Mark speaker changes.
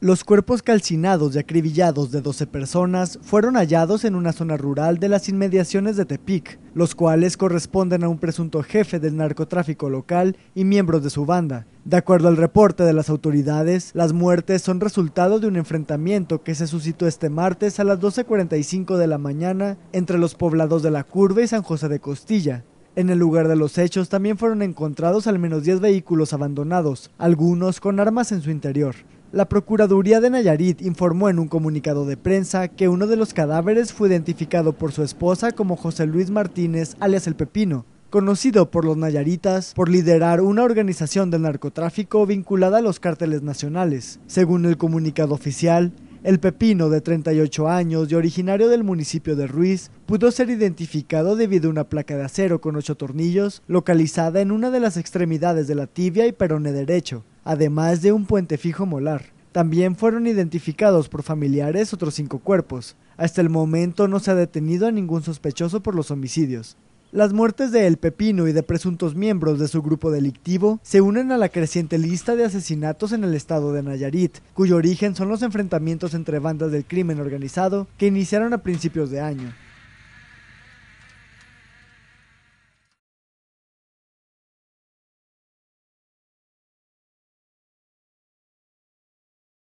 Speaker 1: Los cuerpos calcinados y
Speaker 2: acribillados de 12 personas fueron hallados en una zona rural de las inmediaciones de Tepic, los cuales corresponden a un presunto jefe del narcotráfico local y miembros de su banda. De acuerdo al reporte de las autoridades, las muertes son resultado de un enfrentamiento que se suscitó este martes a las 12.45 de la mañana entre los poblados de La Curva y San José de Costilla, en el lugar de los hechos también fueron encontrados al menos 10 vehículos abandonados, algunos con armas en su interior. La Procuraduría de Nayarit informó en un comunicado de prensa que uno de los cadáveres fue identificado por su esposa como José Luis Martínez, alias El Pepino, conocido por los nayaritas por liderar una organización de narcotráfico vinculada a los cárteles nacionales. Según el comunicado oficial, el Pepino, de 38 años y originario del municipio de Ruiz, pudo ser identificado debido a una placa de acero con ocho tornillos localizada en una de las extremidades de la tibia y perone derecho, además de un puente fijo molar. También fueron identificados por familiares otros cinco cuerpos. Hasta el momento no se ha detenido a ningún sospechoso por los homicidios. Las muertes de El Pepino y de presuntos miembros de su grupo delictivo se unen a la creciente lista de asesinatos en el estado de Nayarit, cuyo origen son los enfrentamientos entre bandas del crimen organizado que iniciaron a principios de año.